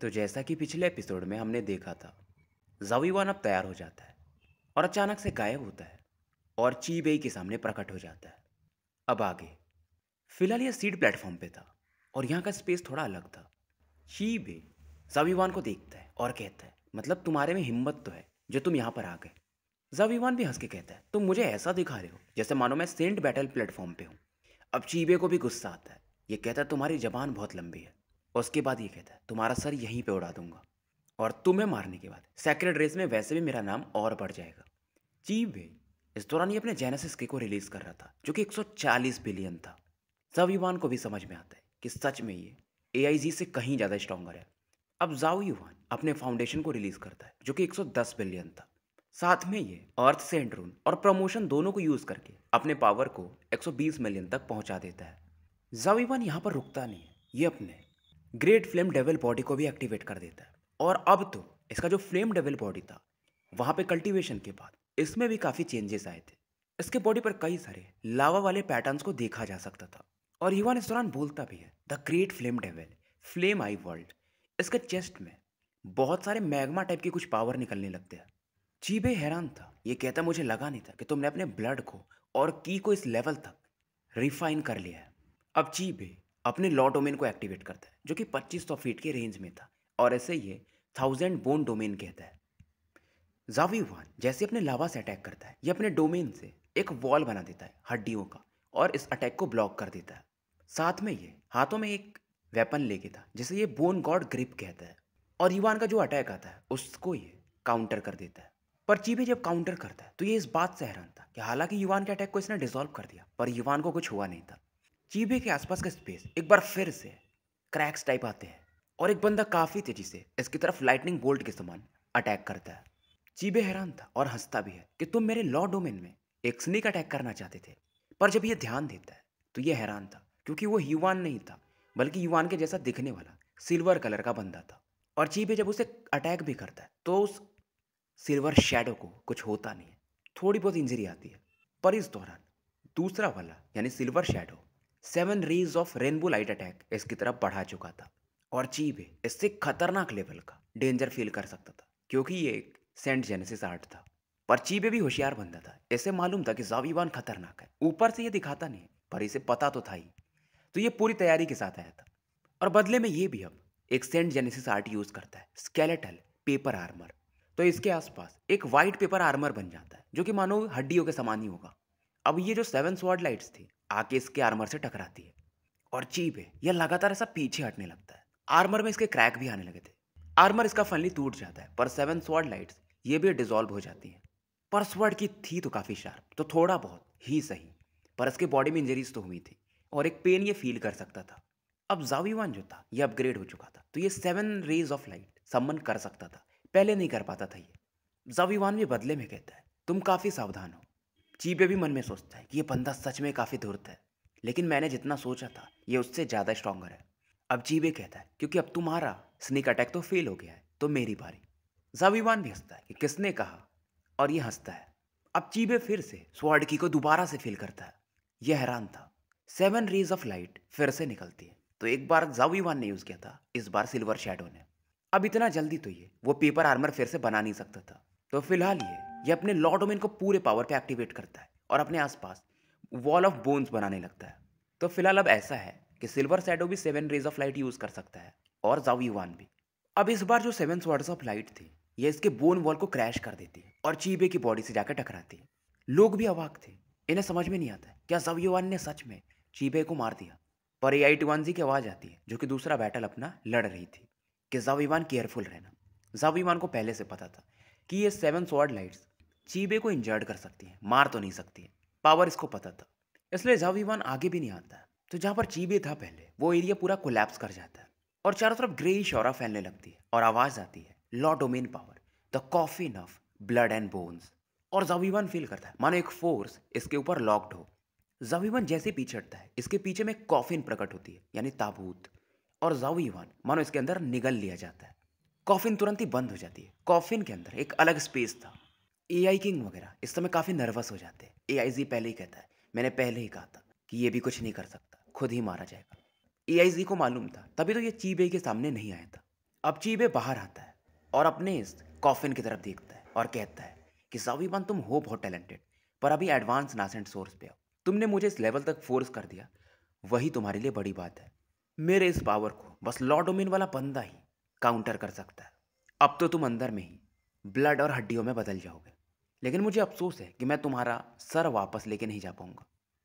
तो जैसा कि पिछले एपिसोड में हमने देखा था जवीवान अब तैयार हो जाता है और अचानक से गायब होता है और ची बेई के सामने प्रकट हो जाता है अब आगे फिलहाल यह सीड प्लेटफॉर्म पे था और यहाँ का स्पेस थोड़ा अलग था ची बे जवीवान को देखता है और कहता है मतलब तुम्हारे में हिम्मत तो है जो तुम यहाँ पर आ गए जवीवान भी हंस के कहता है तुम मुझे ऐसा दिखा रहे हो जैसे मानो मैं सेंट बैटल प्लेटफॉर्म पे हूँ अब चीबे को भी गुस्सा आता है ये कहता है तुम्हारी जबान बहुत लंबी है और उसके बाद ये कहता है तुम्हारा सर यहीं पे उड़ा दूंगा और तुम्हें मारने के बाद सेक्रेट रेस में वैसे भी मेरा नाम और बढ़ जाएगा जी वे इस दौरान ये अपने जेनेसिस के को रिलीज़ कर रहा था जो कि 140 बिलियन था सब युवान को भी समझ में आता है कि सच में ये ए से कहीं ज़्यादा स्ट्रॉगर है अब जाऊ युवान अपने फाउंडेशन को रिलीज़ करता है जो कि 110 बिलियन था साथ में ये अर्थ सेंट्रून और प्रमोशन दोनों को यूज़ करके अपने पावर को 120 मिलियन तक पहुंचा देता है जावीवान यहाँ पर रुकता नहीं है ये अपने ग्रेट फ्लेम डेवल बॉडी को भी एक्टिवेट कर देता है और अब तो इसका जो फ्लेम डेवल बॉडी था वहाँ पे कल्टीवेशन के बाद इसमें भी काफ़ी चेंजेस आए थे इसके बॉडी पर कई सारे लावा वाले पैटर्न्स को देखा जा सकता था और युवान इस दौरान बोलता भी है the great flame devil flame eye world इसके चेस्ट में बहुत सारे मैग्मा टाइप के कुछ पावर निकलने लगते हैं चीबे हैरान था ये कहता मुझे लगा नहीं था कि तुमने अपने ब्लड को और की को इस लेवल तक रिफाइन कर लिया है अब चीबे अपने लॉ डोमेन को एक्टिवेट करता है जो कि 2500 फीट के रेंज में था और ऐसे ये थाउजेंड बोन डोमेन कहता है जावी वन जैसे अपने लावा से अटैक करता है ये अपने डोमेन से एक वॉल बना देता है हड्डियों का और इस अटैक को ब्लॉक कर देता है साथ में ये हाथों में एक वेपन लेके था जिसे ये बोन गॉड ग्रिप कहता है और युवान का जो अटैक आता है उसको ये काउंटर कर देता है पर चीबे जब काउंटर करता है तो ये इस बात से हैरान था कि हालांकि युवान के अटैक को इसने डिसॉल्व कर दिया पर युवान को कुछ हुआ नहीं था चीबे के आसपास का स्पेस एक बार फिर से क्रैक्स टाइप आते हैं और एक बंदा काफ़ी तेजी से इसकी तरफ लाइटनिंग बोल्ट के समान अटैक करता है चीबे हैरान था और हंसता भी है कि तुम मेरे लॉ डोमेन में एक स्नेक अटैक करना चाहते थे पर जब ये ध्यान देता है तो ये हैरान था क्योंकि वो युवान नहीं था बल्कि युवान के जैसा दिखने वाला सिल्वर कलर का बंदा था और चीबे जब उसे अटैक भी करता है तो उस सिल्वर शेडो को कुछ होता नहीं है थोड़ी बहुत इंजरी आती है पर इस दौरान दूसरा वाला यानी silver shadow seven rays of rainbow light attack इसकी तरफ बढ़ा चुका था और चीब इससे खतरनाक लेवल का डेंजर फील कर सकता था क्योंकि ये एक सेंट जेनेसिस आर्ट था पर चीबे भी होशियार बंदा था इसे मालूम था कि जावीवान खतरनाक है ऊपर से ये दिखाता नहीं पर इसे पता तो था ही तो ये पूरी तैयारी के साथ आया था और बदले में ये भी अब एक सेंट जेनेसिस आर्ट यूज़ करता है स्केलेटल पेपर आर्मर तो इसके आसपास एक वाइट पेपर आर्मर बन जाता है जो कि मानो हड्डियों के समान ही होगा अब ये जो सेवन स्वाड लाइट्स थी आके इसके आर्मर से टकराती है और चीप है यह लगातार ऐसा पीछे हटने लगता है आर्मर में इसके क्रैक भी आने लगे थे आर्मर इसका फनली टूट जाता है पर सेवन स्वर्ड लाइट्स ये भी डिजोल्व हो जाती हैं पर स्वर्ड की थी तो काफ़ी शार्प तो थोड़ा बहुत ही सही पर इसके बॉडी में इंजरीज तो हुई थी और एक पेन ये फील कर सकता था अब जावी वन जो था ये अपग्रेड हो चुका था तो ये सेवन रेज ऑफ लाइट सम्मन कर सकता था पहले नहीं कर पाता था ये जावी वन भी बदले में कहता है तुम काफ़ी सावधान हो चीपे भी मन में सोचता है कि ये बंदा सच में काफ़ी धुर्त है लेकिन मैंने जितना सोचा था ये उससे ज़्यादा स्ट्रॉगर है अब चीबे कहता है क्योंकि अब तुम्हारा स्निक अटैक तो फेल हो गया है तो मेरी बारी जाविवान भी हंसता है कि किसने कहा और ये हंसता है अब चीबे फिर से स्वॉर्ड की को दोबारा से फील करता है यह हैरान था सेवन रेज ऑफ लाइट फिर से निकलती है तो एक बार जाविवान ने यूज़ किया था इस बार सिल्वर शेडो ने अब इतना जल्दी तो ये वो पेपर आर्मर फिर से बना नहीं सकता था तो फिलहाल ये ये अपने लॉ डोमेन को पूरे पावर पे एक्टिवेट करता है और अपने आसपास वॉल ऑफ बोन्स बनाने लगता है तो फिलहाल अब ऐसा है कि सिल्वर सैडो भी seven rays of light use कर सकता है और जावी वन भी अब इस बार जो सेवन स्वर्ड्स ऑफ लाइट थी ये इसके बोन वॉल को क्रैश कर देती है और चीबे की बॉडी से जाकर टकराती है लोग भी अवाक थे इन्हें समझ में नहीं आता क्या जवियोवान ने सच में चीबे को मार दिया पर ए आई टी की आवाज़ आती है जो कि दूसरा बैटल अपना लड़ रही थी कि जावीवान केयरफुल रहना जावीवान को पहले से पता था कि ये सेवन स्वॉर्ड लाइट्स चीबे को इंजर्ड कर सकती है मार तो नहीं सकती है पावर इसको पता था इसलिए जावीवान आगे भी नहीं आता तो जहाँ पर चीबे था पहले वो एरिया पूरा कोलैप्स कर जाता है और चारों तरफ ग्रेई शौरा फैलने लगती है और आवाज़ आती है law domain power the coffin of blood and bones और जावीवन फील करता है मानो एक फोर्स इसके ऊपर लॉक्ड हो जावीवन जैसे पीछे हटता है इसके पीछे में कॉफिन प्रकट होती है यानी ताबूत और जावीवान मानो इसके अंदर निगल लिया जाता है कॉफिन तुरंत ही बंद हो जाती है कॉफिन के अंदर एक अलग स्पेस था ए आई किंग वगैरह इस समय काफ़ी नर्वस हो जाते हैं ए आई जी पहले ही कहता है मैंने पहले ही कहा था कि ये भी कुछ नहीं कर सकता खुद ही मारा जाएगा ए आई जी को मालूम था तभी तो ये चीबे के सामने नहीं आया था अब चीबे बाहर आता है और अपने इस कॉफिन की तरफ देखता है और कहता है कि सावीबान तुम हो बहुत टैलेंटेड पर अभी एडवांस नासेंट सोर्स पे आओ तुमने मुझे इस लेवल तक फोर्स कर दिया वही तुम्हारे लिए बड़ी बात है मेरे इस पावर को बस लॉ डोमिन वाला बंदा ही काउंटर कर सकता है अब तो तुम अंदर में ही ब्लड और हड्डियों में बदल जाओगे लेकिन मुझे अफसोस है कि मैं तुम्हारा सर वापस लेके नहीं जा पाऊंगा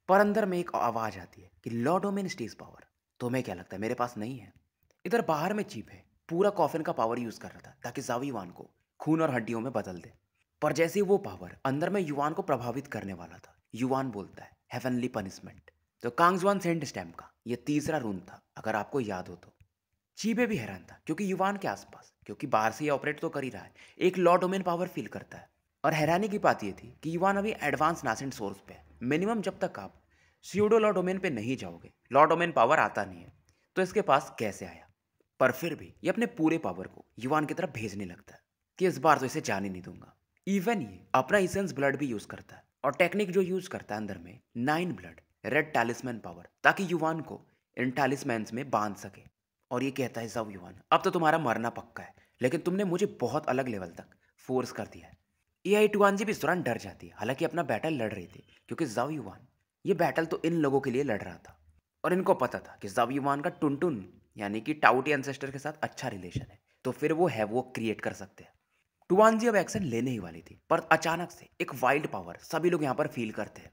पर अंदर में एक आवाज़ आती है कि लॉ डोमेन स्टेज पावर तुम्हें क्या लगता है मेरे पास नहीं है इधर बाहर में चीप है पूरा कॉफिन का पावर यूज़ कर रहा था ताकि जावीवान को खून और हड्डियों में बदल दे पर जैसे वो पावर अंदर में युवान को प्रभावित करने वाला था युवान बोलता है हेवनली पनिशमेंट तो कांगजवान सेंट स्टैम्प का ये तीसरा रून था अगर आपको याद हो तो चीबे भी हैरान था क्योंकि युवान के आसपास क्योंकि बाहर से ये ऑपरेट तो कर ही रहा है एक लॉ डोमेन पावर फील करता है और हैरानी की बात यह थी कि युवान अभी एडवांस नासेंट सोर्स पे मिनिमम जब तक आप सीडो लॉ डोमेन पे नहीं जाओगे लॉ डोमेन पावर आता नहीं है तो इसके पास कैसे आया पर फिर भी ये अपने पूरे पावर को युवान की तरफ भेजने लगता है कि इस बार तो इसे जाने नहीं दूंगा इवन ये अपना इसेंस ब्लड भी यूज करता है और टेक्निक जो यूज करता है अंदर में nine blood red talisman power ताकि युवान को इन टैलिसमैन में बांध सके और ये कहता है सब युवान अब तो तुम्हारा मरना पक्का है लेकिन तुमने मुझे बहुत अलग लेवल तक फोर्स कर दिया है ए आई जी भी इस दौरान डर जाती है हालांकि अपना बैटल लड़ रहे थे क्योंकि जाव युवान ये बैटल तो इन लोगों के लिए लड़ रहा था और इनको पता था कि जाव युवान का टुनटुन यानी कि टाउटी एंसेस्टर के साथ अच्छा रिलेशन है तो फिर वो है वो क्रिएट कर सकते हैं जी अब एक्शन लेने ही वाली थी पर अचानक से एक वाइल्ड पावर सभी लोग यहाँ पर फील करते हैं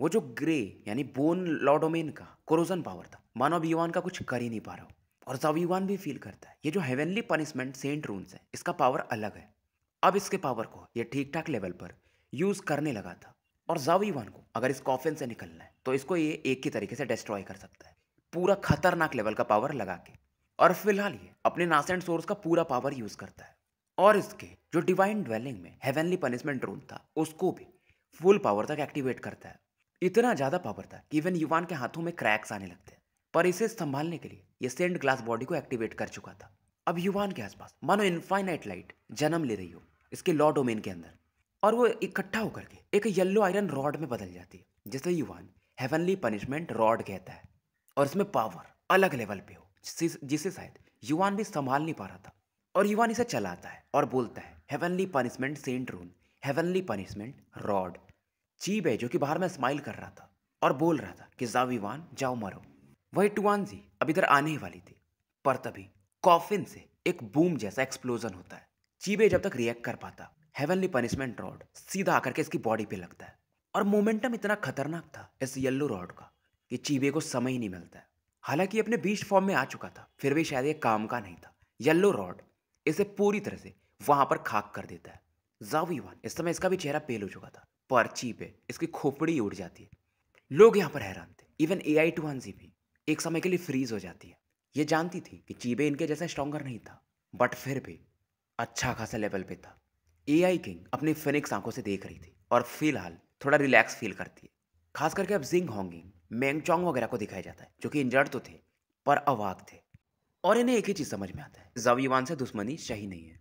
वो जो ग्रे यानी बोन लॉडोमेन का क्रोजन पावर था मानव युवान का कुछ कर ही नहीं पा रहा हो और जाव युवान भी फील करता है ये जो हेवनली पनिशमेंट सेंट रूल्स है इसका पावर अलग है अब इसके पावर को ये ठीक ठाक लेवल पर यूज़ करने लगा था और जावी वन को अगर इस कॉफिन से निकलना है तो इसको ये एक ही तरीके से डिस्ट्रॉय कर सकता है पूरा खतरनाक लेवल का पावर लगा के और फिलहाल ये अपने नासेंट सोर्स का पूरा पावर यूज़ करता है और इसके जो डिवाइन ड्वेलिंग में हेवनली पनिशमेंट रूल था उसको भी फुल पावर तक एक्टिवेट करता है इतना ज़्यादा पावर था कि इवन युवान के हाथों में क्रैक्स आने लगते हैं पर इसे संभालने के लिए ये सेंट ग्लास बॉडी को एक्टिवेट कर चुका था अब युवान के आसपास मानो इन्फाइनाइट लाइट जन्म ले रही हो इसके लॉ डोमेन के अंदर और वो इकट्ठा होकर के एक येल्लो आयरन रॉड में बदल जाती है जिसे युवान हेवनली पनिशमेंट रॉड कहता है और इसमें पावर अलग लेवल पे हो जिसे, शायद युवान भी संभाल नहीं पा रहा था और युवान इसे चलाता है और बोलता है heavenly punishment saint rune heavenly punishment rod चीब है जो कि बाहर में स्माइल कर रहा था और बोल रहा था कि जाओ युवान जाओ मरो वही टुवान जी अब इधर आने ही वाली थी पर तभी कॉफिन से एक बूम जैसा एक्सप्लोजन होता है चीबे जब तक रिएक्ट कर पाता हेवनली पनिशमेंट रॉड सीधा आकर के इसकी बॉडी पे लगता है और मोमेंटम इतना खतरनाक था इस येल्लो रॉड का कि चीबे को समय ही नहीं मिलता है हालांकि अपने बीस्ट फॉर्म में आ चुका था फिर भी शायद ये काम का नहीं था येल्लो रॉड इसे पूरी तरह से वहां पर खाक कर देता है जावी वन इस समय इसका भी चेहरा पेल हो चुका था पर चीबे इसकी खोपड़ी उड़ जाती है लोग यहाँ पर हैरान थे इवन ए आई टू हंसी भी एक समय के लिए फ्रीज हो जाती है ये जानती थी कि चीबे इनके जैसा स्ट्रॉन्गर नहीं था बट फिर भी अच्छा खासा लेवल पे था एआई किंग अपनी फिनिक्स आंखों से देख रही थी और फिलहाल थोड़ा रिलैक्स फील करती है खास करके अब जिंग होंगिंग मेंगचोंग वगैरह को दिखाया जाता है जो कि इंजर्ड तो थे पर अवाक थे और इन्हें एक ही चीज़ समझ में आता है जवीवान से दुश्मनी सही नहीं है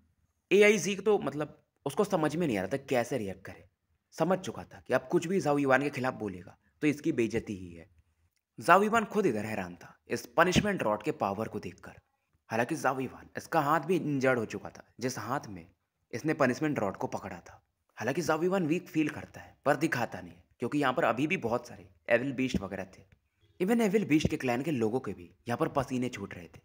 ए आई जी तो मतलब उसको समझ में नहीं आ रहा था कैसे रिएक्ट करे समझ चुका था कि अब कुछ भी जावीवान के खिलाफ बोलेगा तो इसकी बेजती ही है जावीवान खुद इधर हैरान था इस पनिशमेंट रॉड के पावर को देखकर हालांकि जावीवान इसका हाथ भी इंजर्ड हो चुका था जिस हाथ में इसने पनिशमेंट रॉड को पकड़ा था हालांकि जावीवान वीक फील करता है पर दिखाता नहीं क्योंकि यहाँ पर अभी भी बहुत सारे एविल बीस्ट वगैरह थे इवन एविल बीस्ट के क्लैन के लोगों के भी यहाँ पर पसीने छूट रहे थे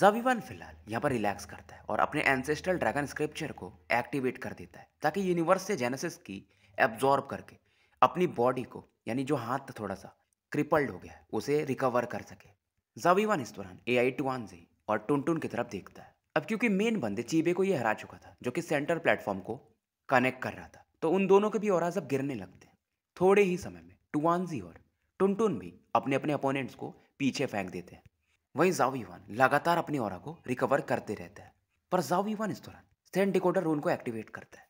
जावीवान फिलहाल यहाँ पर रिलैक्स करता है और अपने एंसेस्ट्रल ड्रैगन स्क्रिप्चर को एक्टिवेट कर देता है ताकि यूनिवर्स से जेनेसिस की एब्जॉर्ब करके अपनी बॉडी को यानी जो हाथ थोड़ा सा क्रिपल्ड हो गया है उसे रिकवर कर सके जावीवान इस दौरान ए आई टू वन से और टुनटुन की तरफ देखता है अब क्योंकि मेन बंदे चीबे को ये हरा चुका था जो कि सेंटर प्लेटफॉर्म को कनेक्ट कर रहा था तो उन दोनों के भी और अब गिरने लगते हैं थोड़े ही समय में टुआनजी और टुनटुन भी अपने अपने अपोनेंट्स को पीछे फेंक देते हैं वहीं जावीवान लगातार अपनी और को रिकवर करते रहता है पर जावीवान इस दौरान सेंट डिकोडर रूल को एक्टिवेट करता है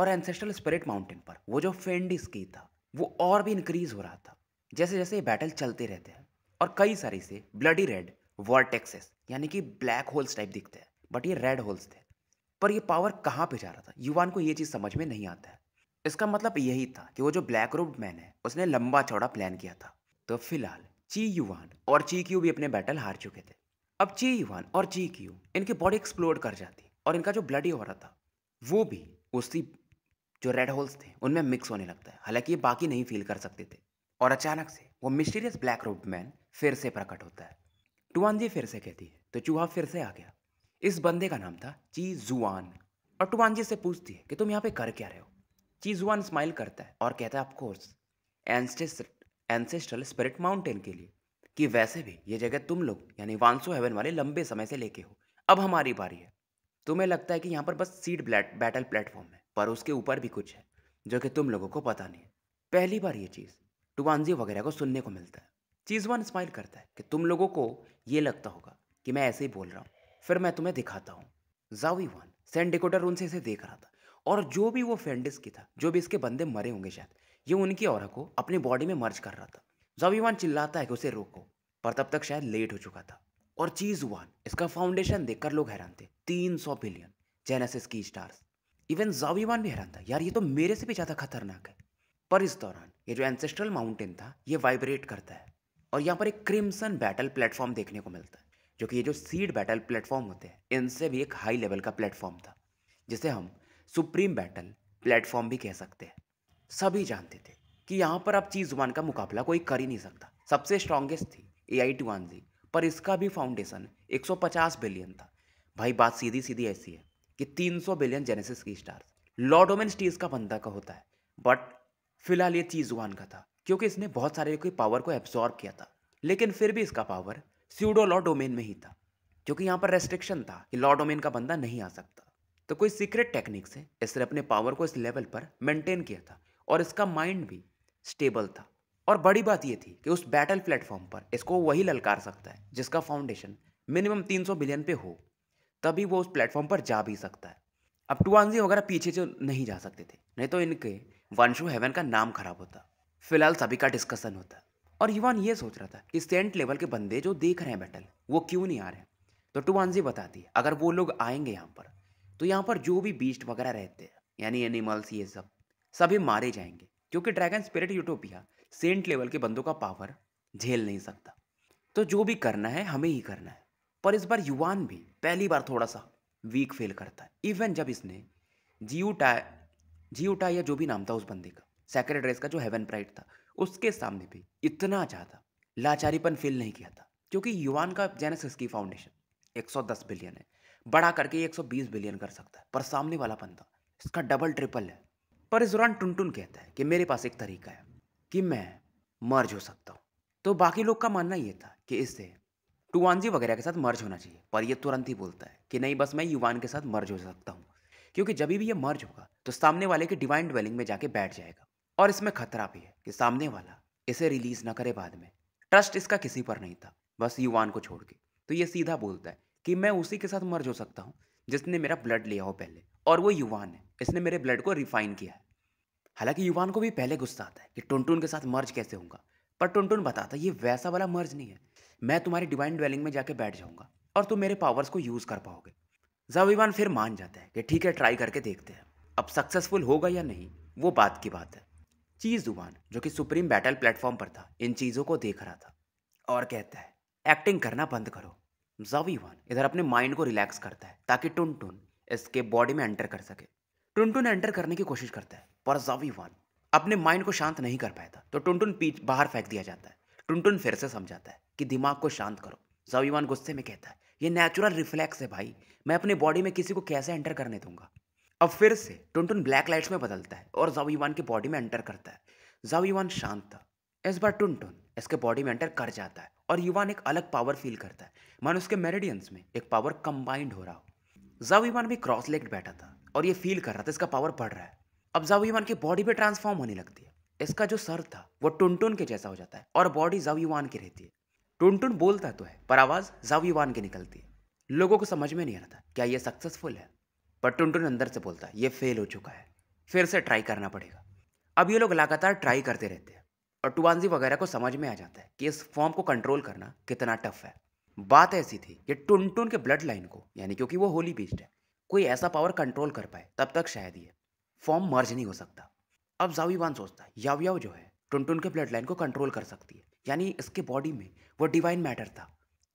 और एंसेस्ट्रल स्पिरिट माउंटेन पर वो जो फेंड स्की था वो और भी इंक्रीज हो रहा था जैसे जैसे ये बैटल चलते रहते हैं और कई सारी से ब्लडी रेड वर्टेक्सेस यानी कि ब्लैक होल्स टाइप दिखते हैं बट ये रेड होल्स थे पर ये पावर कहाँ पे जा रहा था युवान को ये चीज़ समझ में नहीं आता है इसका मतलब यही था कि वो जो ब्लैक रूप मैन है उसने लंबा चौड़ा प्लान किया था तो फिलहाल ची युवान और ची क्यू भी अपने बैटल हार चुके थे अब ची युवान और ची क्यू इनकी बॉडी एक्सप्लोर कर जाती और इनका जो ब्लड हो रहा था वो भी उसी जो रेड होल्स थे उनमें मिक्स होने लगता है हालांकि ये बाकी नहीं फील कर सकते थे और अचानक से वो मिस्टीरियस ब्लैक रूप मैन फिर से प्रकट होता है टुआन जी फिर से कहती है तो चूहा फिर से आ गया इस बंदे का नाम था ची जुआन और टुआन जी से पूछती है कि तुम यहाँ पे कर क्या रहे हो ची जुआन स्माइल करता है और कहता है ऑफकोर्स एंसेस्ट्रल स्पिरिट माउंटेन के लिए कि वैसे भी ये जगह तुम लोग यानी वांसो हेवन वाले लंबे समय से लेके हो अब हमारी बारी है तुम्हें लगता है कि यहाँ पर बस सीड बैटल प्लेटफॉर्म है पर उसके ऊपर भी कुछ है जो कि तुम लोगों को पता नहीं है पहली बार ये चीज़ टुवानजी वगैरह को सुनने को मिलता है चीज़वान स्माइल करता है कि तुम लोगों को ये लगता होगा कि मैं ऐसे ही बोल रहा हूँ फिर मैं तुम्हें दिखाता हूँ जावी वन सेंट डिकोटर उनसे इसे देख रहा था और जो भी वो फेंडिस की था जो भी इसके बंदे मरे होंगे शायद ये उनकी और को अपनी बॉडी में मर्ज कर रहा था जावी वन चिल्लाता है कि उसे रोको पर तब तक शायद लेट हो चुका था और चीज वन इसका फाउंडेशन देखकर लोग हैरान थे तीन सौ बिलियन जेनेसिस की स्टार्स इवन जावीवान भी हैरान था यार ये तो मेरे से भी ज़्यादा खतरनाक है पर इस दौरान ये जो एंसेस्ट्रल माउंटेन था ये वाइब्रेट करता है और यहाँ पर एक क्रिम्सन बैटल प्लेटफॉर्म देखने को मिलता है जो कि ये जो सीड बैटल प्लेटफॉर्म होते हैं इनसे भी एक हाई लेवल का प्लेटफॉर्म था जिसे हम सुप्रीम बैटल प्लेटफॉर्म भी कह सकते हैं सभी जानते थे कि यहाँ पर अब चीज़ वन का मुकाबला कोई कर ही नहीं सकता सबसे स्ट्रांगेस्ट थी ए आई टू वन जी पर इसका भी फाउंडेशन 150 बिलियन था भाई बात सीधी सीधी ऐसी है कि 300 बिलियन जेनेसिस की स्टार लॉडोमेन स्टीज का बंदा का होता है बट फिलहाल ये चीज़ वन का था क्योंकि इसने बहुत सारे की पावर को एब्जॉर्ब किया था लेकिन फिर भी इसका पावर स्यूडो लॉ डोमेन में ही था क्योंकि यहाँ पर रेस्ट्रिक्शन था कि लॉ डोमेन का बंदा नहीं आ सकता तो कोई सीक्रेट टेक्निक से इसने अपने पावर को इस लेवल पर मेंटेन किया था और इसका माइंड भी स्टेबल था और बड़ी बात यह थी कि उस बैटल प्लेटफॉर्म पर इसको वही ललकार सकता है जिसका फाउंडेशन मिनिमम 300 बिलियन पे हो तभी वो उस प्लेटफॉर्म पर जा भी सकता है अब टुआनजी वगैरह पीछे जो नहीं जा सकते थे नहीं तो इनके वंशु हेवन का नाम खराब होता फिलहाल सभी का डिस्कशन होता है और युवान ये सोच रहा था कि सेंट लेवल के बंदे जो देख रहे हैं बैटल वो क्यों नहीं आ रहे तो जी बताती है अगर वो लोग आएंगे यहाँ पर तो यहाँ पर जो भी बीस्ट वगैरह रहते हैं यानी एनिमल्स ये सब सभी मारे जाएंगे क्योंकि dragon spirit utopia saint level के बंदों का पावर झेल नहीं सकता तो जो भी करना है हमें ही करना है पर इस बार युवान भी पहली बार थोड़ा सा वीक फील करता है इवन जब इसने जियो टाया जियो टाया जो भी नाम था उस बंदे का सेक्रेट रेस का जो हेवन प्राइड था उसके सामने भी इतना ज़्यादा लाचारीपन फील नहीं किया था क्योंकि युवान का जेनेसिस की फाउंडेशन 110 बिलियन है बड़ा करके 120 बिलियन कर सकता है पर सामने वाला बंदा इसका डबल ट्रिपल है पर इस दौरान टुनटुन कहता है कि मेरे पास एक तरीका है कि मैं मर्ज हो सकता हूँ तो बाकी लोग का मानना ये था कि इससे टुवानजी वगैरह के साथ मर्ज होना चाहिए पर यह तुरंत ही बोलता है कि नहीं बस मैं युवान के साथ मर्ज हो सकता हूँ क्योंकि जब भी ये मर्ज होगा तो सामने वाले के डिवाइन ड्वेलिंग में जाके बैठ जाएगा और इसमें खतरा भी है कि सामने वाला इसे रिलीज ना करे बाद में ट्रस्ट इसका किसी पर नहीं था बस युवान को छोड़ के तो ये सीधा बोलता है कि मैं उसी के साथ मर्ज हो सकता हूँ जिसने मेरा ब्लड लिया हो पहले और वो युवान है इसने मेरे ब्लड को रिफाइन किया है हालांकि युवान को भी पहले गुस्सा आता है कि टुनटुन के साथ मर्ज कैसे होगा पर टुनटुन बताता ये वैसा वाला मर्ज नहीं है मैं तुम्हारी डिवाइन ड्वेलिंग में जाके बैठ जाऊंगा और तुम मेरे पावर्स को यूज़ कर पाओगे जाविवान फिर मान जाता है कि ठीक है ट्राई करके देखते हैं अब सक्सेसफुल होगा या नहीं वो बात की बात है चीज दुकान जो कि सुप्रीम बैटल प्लेटफॉर्म पर था इन चीज़ों को देख रहा था और कहता है एक्टिंग करना बंद करो जवी वन इधर अपने माइंड को रिलैक्स करता है ताकि टुन टुन इसके बॉडी में एंटर कर सके टुन टुन एंटर करने की कोशिश करता है पर जवी वन अपने माइंड को शांत नहीं कर पाया था तो टुन टुन पीछे बाहर फेंक दिया जाता है टुन टुन फिर से समझाता है कि दिमाग को शांत करो जवी वन गुस्से में कहता है ये नेचुरल रिफ्लेक्स है भाई मैं अपने बॉडी में किसी को कैसे एंटर करने दूंगा अब फिर से टुनटुन ब्लैक लाइट्स में बदलता है और जावीवान के बॉडी में एंटर करता है जावीवान शांत था इस बार टुनटुन इसके बॉडी में एंटर कर जाता है और युवान एक अलग पावर फील करता है मान उसके मेरेडियंस में एक पावर कंबाइंड हो रहा हो जावीवान भी क्रॉस लेग बैठा था और ये फील कर रहा था इसका पावर बढ़ रहा है अब जावीवान की बॉडी भी ट्रांसफॉर्म होने लगती है इसका जो सर था वो टुनटुन के जैसा हो जाता है और बॉडी जावीवान की रहती है टुनटुन बोलता तो है पर आवाज़ जावीवान की निकलती है लोगों को समझ में नहीं आता क्या ये सक्सेसफुल है पर टुनटुन अंदर से बोलता है ये फेल हो चुका है फिर से ट्राई करना पड़ेगा अब ये लोग लगातार ट्राई करते रहते हैं और टुवानजी वगैरह को समझ में आ जाता है कि इस फॉर्म को कंट्रोल करना कितना टफ है बात ऐसी थी कि टुनटुन के ब्लड लाइन को यानी क्योंकि वो होली बीस्ट है कोई ऐसा पावर कंट्रोल कर पाए तब तक शायद ये फॉर्म मर्ज नहीं हो सकता अब जावीवान सोचता है याव याव जो है टुनटुन के ब्लड लाइन को कंट्रोल कर सकती है यानी इसके बॉडी में वो डिवाइन मैटर था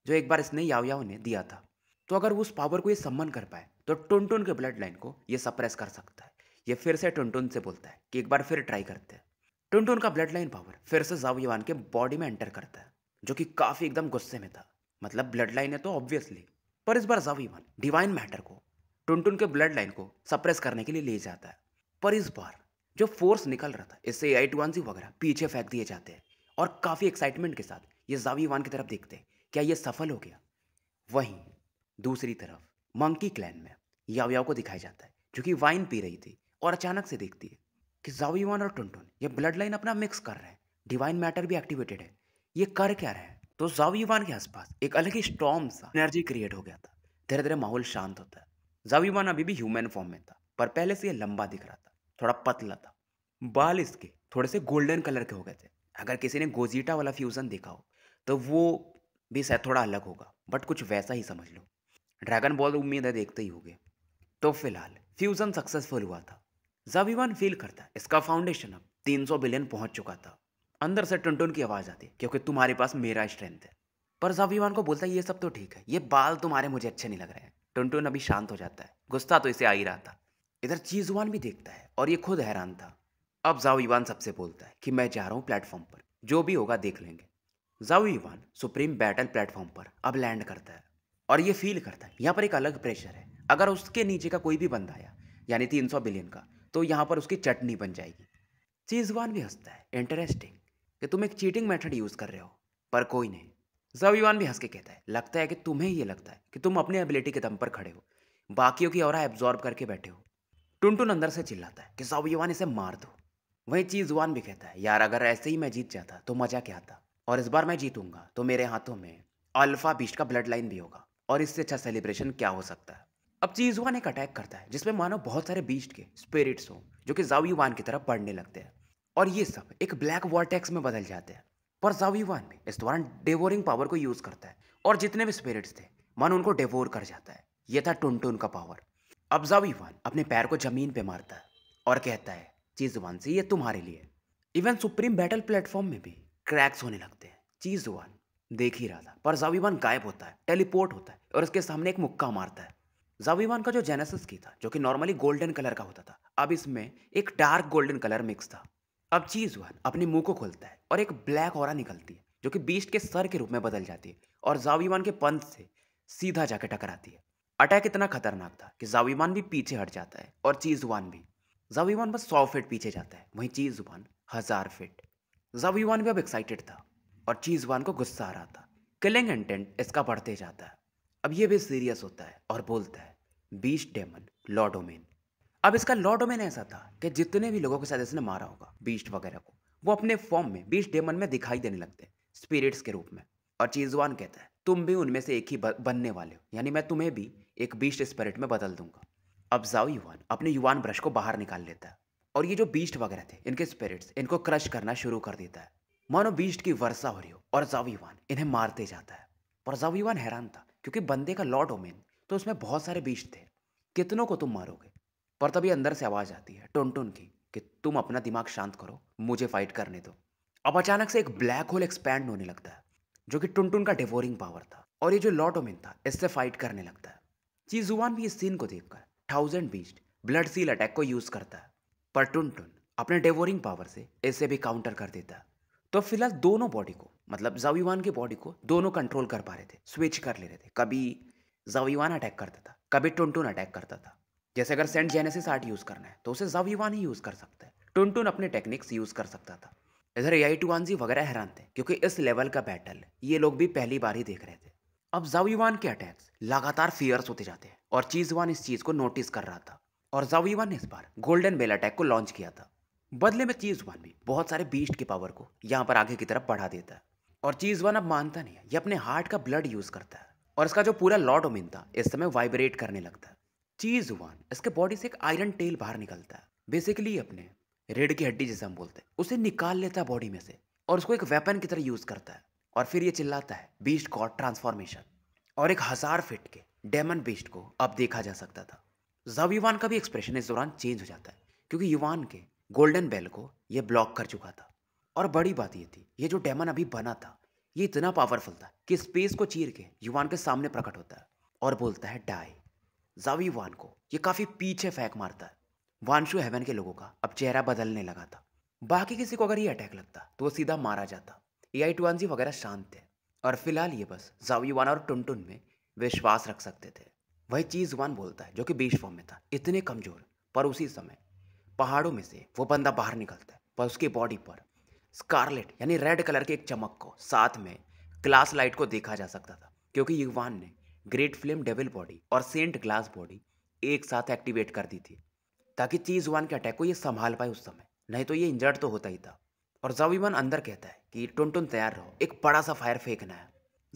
जो एक बार इसने याव याव ने दिया था तो अगर उस पावर को ये सम्मान कर पाए तो टुनटुन के ब्लड लाइन को ये सप्रेस कर सकता है ये फिर से टुनटुन से बोलता है कि एक बार फिर ट्राई करते हैं टुनटुन का ब्लड लाइन पावर फिर से जावयवान के बॉडी में एंटर करता है जो कि काफ़ी एकदम गुस्से में था मतलब ब्लड लाइन है तो ऑब्वियसली पर इस बार जावयवान डिवाइन मैटर को टुनटुन के ब्लड लाइन को सप्रेस करने के लिए ले जाता है पर इस बार जो फोर्स निकल रहा था इससे आई टू वगैरह पीछे फेंक दिए जाते हैं और काफ़ी एक्साइटमेंट के साथ ये जावीवान की तरफ देखते हैं क्या ये सफल हो गया वहीं दूसरी तरफ मंकी क्लैन में यावयाव को दिखाया जाता है जो कि वाइन पी रही थी और अचानक से देखती है कि जावीवान और टुनटुन ये ब्लड लाइन अपना मिक्स कर रहे हैं डिवाइन मैटर भी एक्टिवेटेड है ये कर क्या रहे हैं तो जावीवान के आसपास एक अलग ही स्ट्रॉम सा एनर्जी क्रिएट हो गया था धीरे धीरे माहौल शांत होता है जावीवान अभी भी ह्यूमन फॉर्म में था पर पहले से यह लंबा दिख रहा था थोड़ा पतला था बाल इसके थोड़े से गोल्डन कलर के हो गए थे अगर किसी ने गोजीटा वाला फ्यूज़न देखा हो तो वो भी शायद थोड़ा अलग होगा बट कुछ वैसा ही समझ लो ड्रैगन बॉल उम्मीद है देखते ही होंगे तो फिलहाल फ्यूज़न सक्सेसफुल हुआ था जावीवान फील करता इसका फाउंडेशन अब 300 बिलियन पहुंच चुका था अंदर से टुनटुन की आवाज़ आती क्योंकि तुम्हारे पास मेरा स्ट्रेंथ है पर जबीवान को बोलता है ये सब तो ठीक है ये बाल तुम्हारे मुझे अच्छे नहीं लग रहे हैं टुनटुन अभी शांत हो जाता है गुस्सा तो इसे आ ही रहा था इधर चीजवान भी देखता है और ये खुद हैरान था अब जाऊवान ईवान सबसे बोलता है कि मैं जा रहा हूँ प्लेटफॉर्म पर जो भी होगा देख लेंगे जाऊवान ईवान सुप्रीम बैटल प्लेटफॉर्म पर अब लैंड करता है और ये फील करता है यहाँ पर एक अलग प्रेशर है अगर उसके नीचे का कोई भी बंदा आया यानी तीन सौ बिलियन का तो यहाँ पर उसकी चटनी बन जाएगी चीजवान भी हंसता है इंटरेस्टिंग कि तुम एक चीटिंग मेथड यूज़ कर रहे हो पर कोई नहीं जबीवान भी हंस के कहता है लगता है कि तुम्हें ये लगता है कि तुम अपने एबिलिटी के दम पर खड़े हो बाकियों की और एब्जॉर्ब करके बैठे हो टुनटुन अंदर से चिल्लाता है कि जबीवान इसे मार दो वही चीजवान भी कहता है यार अगर ऐसे ही मैं जीत जाता तो मजा क्या आता और इस बार मैं जीतूंगा तो मेरे हाथों में अल्फा बीस्ट का ब्लड लाइन भी होगा और इससे अच्छा सेलिब्रेशन क्या हो सकता है अब चीज वन एक अटैक करता है जिसमें मानो बहुत सारे बीस्ट के स्पिरिट्स हो जो कि जावी वन की तरफ बढ़ने लगते हैं और ये सब एक ब्लैक वॉर्टेक्स में बदल जाते हैं पर जावी वन भी इस दौरान डेवोरिंग पावर को यूज करता है और जितने भी स्पिरिट्स थे मानो उनको डेवोर कर जाता है ये था टुनटुन का पावर अब जावी वन अपने पैर को जमीन पे मारता है और कहता है चीज वन से ये तुम्हारे लिए इवन सुप्रीम बैटल प्लेटफॉर्म में भी क्रैक्स होने लगते हैं चीज वन देख ही रहा था पर जावीवान गायब होता है टेलीपोर्ट होता है और इसके सामने एक मुक्का मारता है जावीवान का जो जेनेसिस की था जो कि नॉर्मली गोल्डन कलर का होता था अब इसमें एक डार्क गोल्डन कलर मिक्स था अब चीज वन अपने मुंह को खोलता है और एक ब्लैक और निकलती है जो कि बीस्ट के सर के रूप में बदल जाती है और जावीवान के पंथ से सीधा जाके टकराती है अटैक इतना खतरनाक था कि जावीवान भी पीछे हट जाता है और चीजुवान भी जावीवान बस सौ फिट पीछे जाता है वहीं चीजुवान हजार फिट जावीवान भी अब एक्साइटेड था और चीज़ वन को गुस्सा आ रहा था किलिंग इंटेंट इसका बढ़ते जाता है अब ये भी सीरियस होता है और बोलता है बीच डेमन लॉडोमेन अब इसका लॉडोमेन ऐसा था कि जितने भी लोगों के साथ इसने मारा होगा बीस्ट वगैरह को वो अपने फॉर्म में बीस्ट डेमन में दिखाई देने लगते हैं स्पिरिट्स के रूप में और चीजवान कहता है तुम भी उनमें से एक ही बनने वाले हो यानी मैं तुम्हें भी एक बीस्ट स्पिरिट में बदल दूंगा अब जाओ युवान अपने युवान ब्रश को बाहर निकाल लेता है और ये जो बीस्ट वगैरह थे इनके स्पिरिट्स इनको क्रश करना शुरू कर देता है मानो बीस्ट की वर्षा हो रही हो और जावीवान इन्हें मारते जाता है पर जावीवान हैरान था क्योंकि बंदे का लॉर्ड ओमेन तो उसमें बहुत सारे बीस्ट थे कितनों को तुम मारोगे पर तभी अंदर से आवाज़ आती है टुन की कि तुम अपना दिमाग शांत करो मुझे फाइट करने दो अब अचानक से एक ब्लैक होल एक्सपैंड होने लगता है जो कि टुनटुन का डिवोरिंग पावर था और ये जो लॉटोमिन था इससे फाइट करने लगता है जी भी इस सीन को देखकर thousand beast blood seal attack को यूज करता है पर टुनटुन अपने डिवोरिंग पावर से इसे भी काउंटर कर देता है तो फिलहाल दोनों बॉडी को मतलब जावीवान के बॉडी को दोनों कंट्रोल कर पा रहे थे स्विच कर ले रहे थे कभी जावीवान अटैक करता था कभी टुनटुन अटैक करता था जैसे अगर सेंट जेनेसिस आर्ट यूज़ करना है तो उसे जावीवान ही यूज़ कर सकता है टुनटुन अपने टेक्निक्स यूज़ कर सकता था इधर ए आई जी वगैरह हैरान थे क्योंकि इस लेवल का बैटल ये लोग भी पहली बार ही देख रहे थे अब जावीवान के अटैक्स लगातार फियर्स होते जाते हैं और चीजवान इस चीज़ को नोटिस कर रहा था और जावीवान ने इस बार गोल्डन बेल अटैक को लॉन्च किया था बदले में वन भी बहुत सारे बीस्ट के पावर को यहाँ पर आगे की तरफ बढ़ा देता है और वन अब मानता नहीं है ये अपने हार्ट का ब्लड यूज़ करता है और इसका जो पूरा लॉर्ड ओमिन था इस समय वाइब्रेट करने लगता है वन इसके बॉडी से एक आयरन टेल बाहर निकलता है बेसिकली अपने रेड की हड्डी जिसे हम बोलते हैं उसे निकाल लेता है बॉडी में से और उसको एक वेपन की तरह यूज़ करता है और फिर ये चिल्लाता है बीस्ट गॉड ट्रांसफॉर्मेशन और एक हज़ार फिट के डेमन बीस्ट को अब देखा जा सकता था जब युवान का भी एक्सप्रेशन इस दौरान चेंज हो जाता है क्योंकि युवान के गोल्डन बेल को ये ब्लॉक कर चुका था और बड़ी बात ये थी ये जो डेमन अभी बना था ये इतना पावरफुल था कि स्पेस को चीर के युवान के सामने प्रकट होता है और बोलता है डाई जावी वान को ये काफ़ी पीछे फेंक मारता है वानशु हेवन के लोगों का अब चेहरा बदलने लगा था बाकी किसी को अगर ये अटैक लगता तो वो सीधा मारा जाता ए आई टुआनजी वगैरह शांत थे और फिलहाल ये बस जावी वान और टुनटुन में विश्वास रख सकते थे वही चीज़ वन बोलता है जो कि बीच फॉर्म में था इतने कमज़ोर पर उसी समय पहाड़ों में से वो बंदा बाहर निकलता है पर उसकी बॉडी पर स्कारलेट यानी रेड कलर के एक चमक को साथ में ग्लास लाइट को देखा जा सकता था क्योंकि युवान ने ग्रेट फ्लेम डेविल बॉडी और सेंट ग्लास बॉडी एक साथ एक्टिवेट कर दी थी ताकि चीज वन के अटैक को ये संभाल पाए उस समय नहीं तो ये इंजर्ड तो होता ही था और जवीमन अंदर कहता है कि टुनटुन तैयार रहो एक बड़ा सा फायर फेंकना है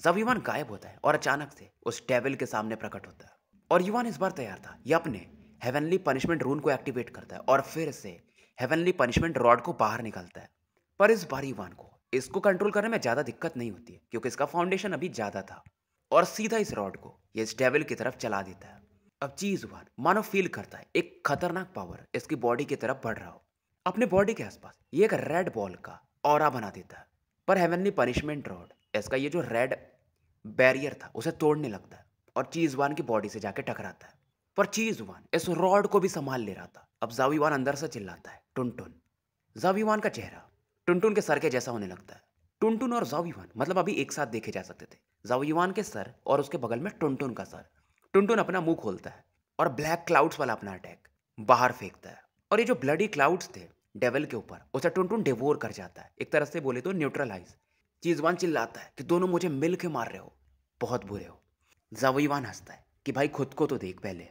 जवीमन गायब होता है और अचानक से उस टेबल के सामने प्रकट होता है और युवान इस बार तैयार था ये अपने हेवनली पनिशमेंट रून को एक्टिवेट करता है और फिर से हेवनली पनिशमेंट रॉड को बाहर निकालता है पर इस बार वन को इसको कंट्रोल करने में ज़्यादा दिक्कत नहीं होती है क्योंकि इसका फाउंडेशन अभी ज़्यादा था और सीधा इस रॉड को ये इस डेविल की तरफ चला देता है अब चीज वन मानो फील करता है एक खतरनाक पावर इसकी बॉडी की तरफ बढ़ रहा हो अपने बॉडी के आसपास ये एक रेड बॉल का और बना देता है पर हेवनली पनिशमेंट रॉड इसका ये जो रेड बैरियर था उसे तोड़ने लगता है और चीज वन की बॉडी से जाके टकराता है पर वन इस रॉड को भी संभाल ले रहा था अब जावीवान अंदर से चिल्लाता है टुनटुन जावीवान का चेहरा टुनटुन के सर के जैसा होने लगता है टुनटुन और जावीवान मतलब अभी एक साथ देखे जा सकते थे जावीवान के सर और उसके बगल में टुनटुन का सर टुनटुन अपना मुंह खोलता है और ब्लैक क्लाउड्स वाला अपना अटैक बाहर फेंकता है और ये जो ब्लडी क्लाउड्स थे डेवल के ऊपर उसे टुनटुन डिवोर कर जाता है एक तरह से बोले तो न्यूट्रलाइज वन चिल्लाता है कि दोनों मुझे मिल के मार रहे हो बहुत बुरे हो जावीवान हंसता है कि भाई खुद को तो देख पहले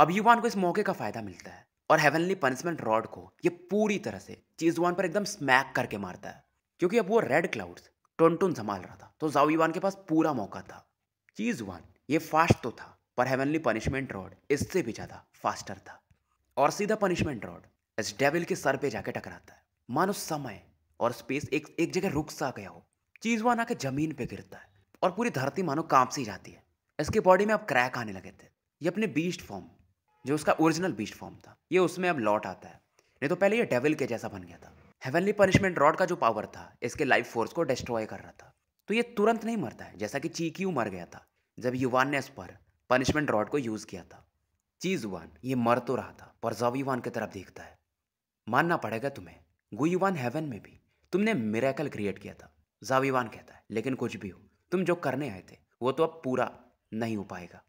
अब युवान को इस मौके का फायदा मिलता है और हेवनली पनिशमेंट रॉड को ये पूरी तरह से चीज चीजुआन पर एकदम स्मैक करके मारता है क्योंकि अब वो रेड क्लाउड्स टोनटोन संभाल रहा था तो जाओ युवान के पास पूरा मौका था चीज चीजुआन ये फास्ट तो था पर हेवनली पनिशमेंट रॉड इससे भी ज़्यादा फास्टर था और सीधा पनिशमेंट रॉड इस डेविल के सर पे जाके टकराता है मानो समय और स्पेस एक एक जगह रुक सा गया हो चीज वन आके जमीन पे गिरता है और पूरी धरती मानो कांप सी जाती है इसके बॉडी में अब क्रैक आने लगे थे ये अपने बीस्ट फॉर्म जो उसका ओरिजिनल बीस्ट फॉर्म था ये उसमें अब लौट आता है नहीं तो पहले ये डेविल के जैसा बन गया था हेवनली पनिशमेंट रॉड का जो पावर था इसके लाइफ फोर्स को डिस्ट्रॉय कर रहा था तो ये तुरंत नहीं मरता है जैसा कि चीकी मर गया था जब युवान ने इस पर पनिशमेंट रॉड को यूज़ किया था चीज वन ये मर तो रहा था पर युवान की तरफ देखता है मानना पड़ेगा तुम्हें युवान हेवन में भी तुमने मेरेकल क्रिएट किया था जावीवान कहता है लेकिन कुछ भी हो तुम जो करने आए थे वो तो अब पूरा नहीं हो पाएगा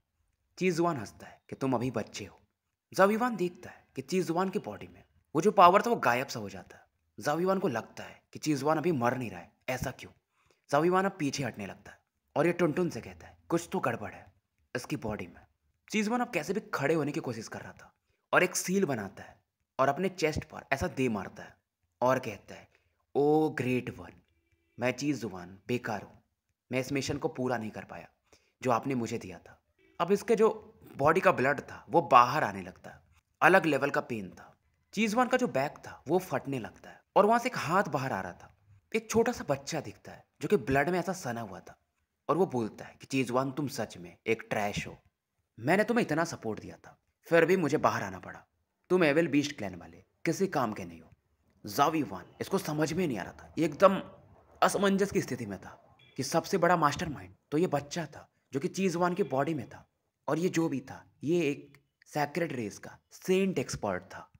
वन हंसता है कि तुम अभी बच्चे हो जावीवान देखता है कि चीजवान की बॉडी में वो जो पावर था वो गायब सा हो जाता है जावीवान को लगता है कि चीजवान अभी मर नहीं रहा है ऐसा क्यों जावीवान अब पीछे हटने लगता है और ये टुन से कहता है कुछ तो गड़बड़ है इसकी बॉडी में चीजवान अब कैसे भी खड़े होने की कोशिश कर रहा था और एक सील बनाता है और अपने चेस्ट पर ऐसा दे मारता है और कहता है ओ ग्रेट वन मैं चीजवान बेकार हूँ मैं इस मिशन को पूरा नहीं कर पाया जो आपने मुझे दिया था अब इसके जो बॉडी का ब्लड था वो बाहर आने लगता है अलग लेवल का पेन था चीजवान का जो बैग था वो फटने लगता है और वहां से एक हाथ बाहर आ रहा था एक छोटा सा बच्चा दिखता है जो कि ब्लड में ऐसा सना हुआ था और वो बोलता है कि चीजवान तुम सच में एक ट्रैश हो मैंने तुम्हें इतना सपोर्ट दिया था फिर भी मुझे बाहर आना पड़ा तुम एवेल बीस्ट क्लैन वाले किसी काम के नहीं हो जावी वन इसको समझ में नहीं आ रहा था एकदम असमंजस की स्थिति में था कि सबसे बड़ा मास्टर तो ये बच्चा था जो कि चीजवान की बॉडी में था और ये जो भी था ये एक सैक्रेड रेस का सेंट एक्सपर्ट था